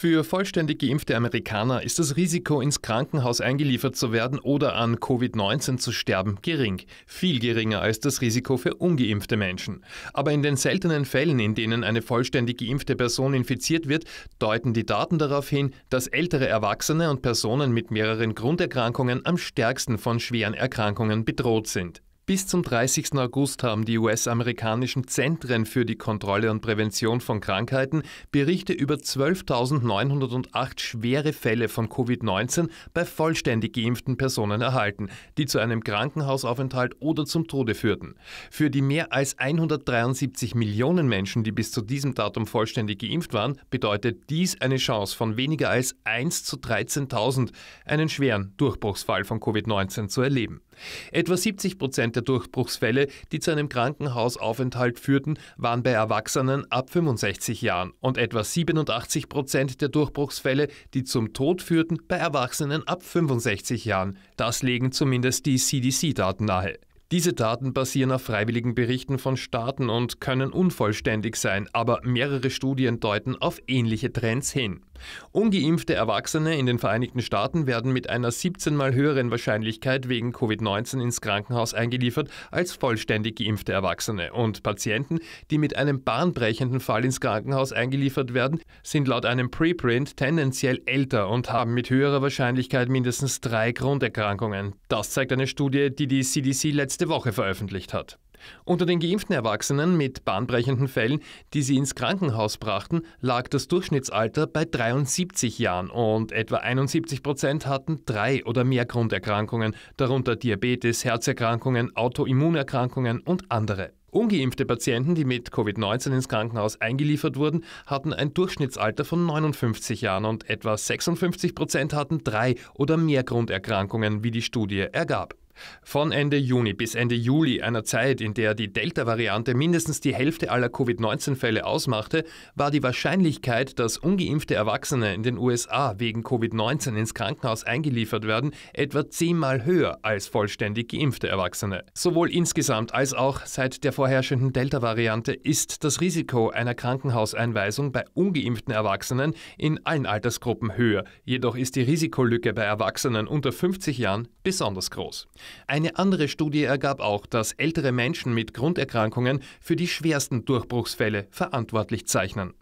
Für vollständig geimpfte Amerikaner ist das Risiko, ins Krankenhaus eingeliefert zu werden oder an Covid-19 zu sterben, gering. Viel geringer als das Risiko für ungeimpfte Menschen. Aber in den seltenen Fällen, in denen eine vollständig geimpfte Person infiziert wird, deuten die Daten darauf hin, dass ältere Erwachsene und Personen mit mehreren Grunderkrankungen am stärksten von schweren Erkrankungen bedroht sind. Bis zum 30. August haben die US-amerikanischen Zentren für die Kontrolle und Prävention von Krankheiten Berichte über 12.908 schwere Fälle von Covid-19 bei vollständig geimpften Personen erhalten, die zu einem Krankenhausaufenthalt oder zum Tode führten. Für die mehr als 173 Millionen Menschen, die bis zu diesem Datum vollständig geimpft waren, bedeutet dies eine Chance von weniger als 1 zu 13.000, einen schweren Durchbruchsfall von Covid-19 zu erleben. Etwa 70 Prozent der Durchbruchsfälle, die zu einem Krankenhausaufenthalt führten, waren bei Erwachsenen ab 65 Jahren und etwa 87 Prozent der Durchbruchsfälle, die zum Tod führten, bei Erwachsenen ab 65 Jahren. Das legen zumindest die CDC-Daten nahe. Diese Daten basieren auf freiwilligen Berichten von Staaten und können unvollständig sein, aber mehrere Studien deuten auf ähnliche Trends hin. Ungeimpfte Erwachsene in den Vereinigten Staaten werden mit einer 17 mal höheren Wahrscheinlichkeit wegen Covid-19 ins Krankenhaus eingeliefert als vollständig geimpfte Erwachsene. Und Patienten, die mit einem bahnbrechenden Fall ins Krankenhaus eingeliefert werden, sind laut einem Preprint tendenziell älter und haben mit höherer Wahrscheinlichkeit mindestens drei Grunderkrankungen. Das zeigt eine Studie, die die CDC letzte Woche veröffentlicht hat. Unter den geimpften Erwachsenen mit bahnbrechenden Fällen, die sie ins Krankenhaus brachten, lag das Durchschnittsalter bei 73 Jahren und etwa 71 Prozent hatten drei oder mehr Grunderkrankungen, darunter Diabetes, Herzerkrankungen, Autoimmunerkrankungen und andere. Ungeimpfte Patienten, die mit Covid-19 ins Krankenhaus eingeliefert wurden, hatten ein Durchschnittsalter von 59 Jahren und etwa 56 Prozent hatten drei oder mehr Grunderkrankungen, wie die Studie ergab. Von Ende Juni bis Ende Juli, einer Zeit, in der die Delta-Variante mindestens die Hälfte aller Covid-19-Fälle ausmachte, war die Wahrscheinlichkeit, dass ungeimpfte Erwachsene in den USA wegen Covid-19 ins Krankenhaus eingeliefert werden, etwa zehnmal höher als vollständig geimpfte Erwachsene. Sowohl insgesamt als auch seit der vorherrschenden Delta-Variante ist das Risiko einer Krankenhauseinweisung bei ungeimpften Erwachsenen in allen Altersgruppen höher. Jedoch ist die Risikolücke bei Erwachsenen unter 50 Jahren besonders groß. Eine andere Studie ergab auch, dass ältere Menschen mit Grunderkrankungen für die schwersten Durchbruchsfälle verantwortlich zeichnen.